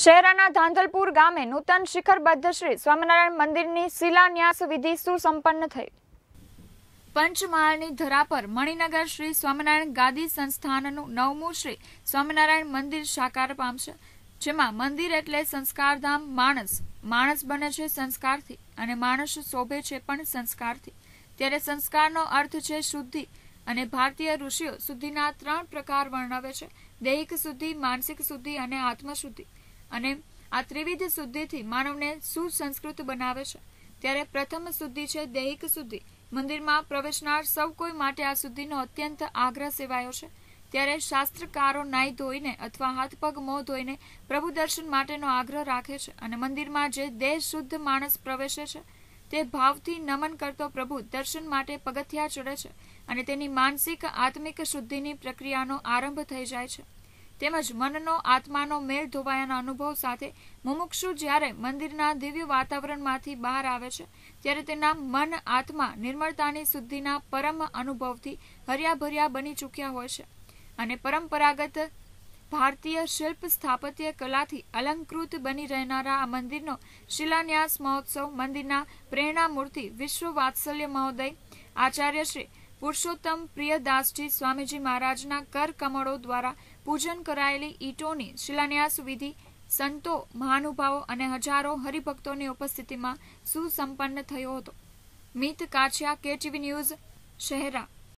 શહેરાના ધાંધલપુર ગામે નૂતન શિખરબદ્ધ શ્રી સ્વામિનારાયણ મંદિરની શિલાન્યાસ વિધિ સુસંપન્ન થઈ પંચમહાલની ધરા પર મણિનગર શ્રી સ્વામિનારાયણ ગાદી સંસ્થાનનું નવમું શ્રી સ્વામિનારાયણ મંદિર સાકાર પામશે જેમાં મંદિર એટલે સંસ્કારધામ માણસ માણસ બને છે સંસ્કારથી અને માણસ શોભે છે પણ સંસ્કારથી ત્યારે સંસ્કારનો અર્થ છે શુદ્ધિ અને ભારતીય ઋષિઓ શુદ્ધિના ત્રણ પ્રકાર વર્ણવે છે દૈહિક શુદ્ધિ માનસિક શુદ્ધિ અને આત્મશુદ્ધિ અને આ ત્રિવિધ શુદ્ધિથી માનવને સુસંસ્કૃત બનાવે છે ત્યારે પ્રથમ શુદ્ધિ છે દૈહિક શુદ્ધિ મંદિરમાં પ્રવેશનાર સૌ કોઈ માટે આ શુદ્ધિનો અત્યંત આગ્રહ સેવાયો છે ત્યારે શાસ્ત્રકારો નાઈ ધોઈને અથવા હાથ પગ મોં ધોઈને પ્રભુ દર્શન માટેનો આગ્રહ રાખે છે અને મંદિરમાં જે દેહ શુદ્ધ માણસ પ્રવેશે છે તે ભાવથી નમન કરતો પ્રભુ દર્શન માટે પગથિયા ચડે છે અને તેની માનસિક આત્મિક શુદ્ધિની પ્રક્રિયાનો આરંભ થઈ જાય છે તેમજ મનનો આત્માનો મેળ ધોવાયાના અનુભવ સાથે મુમુક્ષુ જ્યારે મંદિરના દિવ્ય વાતાવરણમાંથી બહાર આવે છે ત્યારે તેના મન આત્મા નિર્મળતાની શુદ્ધિના પરમ અનુભવથી હર્યાભર્યા બની ચૂક્યા હોય છે અને પરંપરાગત ભારતીય શિલ્પ સ્થાપત્ય કલાથી અલંકૃત બની રહેનારા આ મંદિરનો શિલાન્યાસ મહોત્સવ મંદિરના પ્રેરણા મૂર્તિ વિશ્વ વાત્સલ્ય મહોદય આચાર્ય શ્રી પુરુષોત્તમ પ્રિયદાસજી સ્વામીજી મહારાજના કર કમળો દ્વારા પૂજન કરાયેલી ઈંટોની શિલાન્યાસ વિધિ સંતો મહાનુભાવો અને હજારો હરિભક્તોની ઉપસ્થિતિમાં સુસંપન્ન થયો હતો મિત કાછિયા કેટીવી ન્યૂઝ શહેરા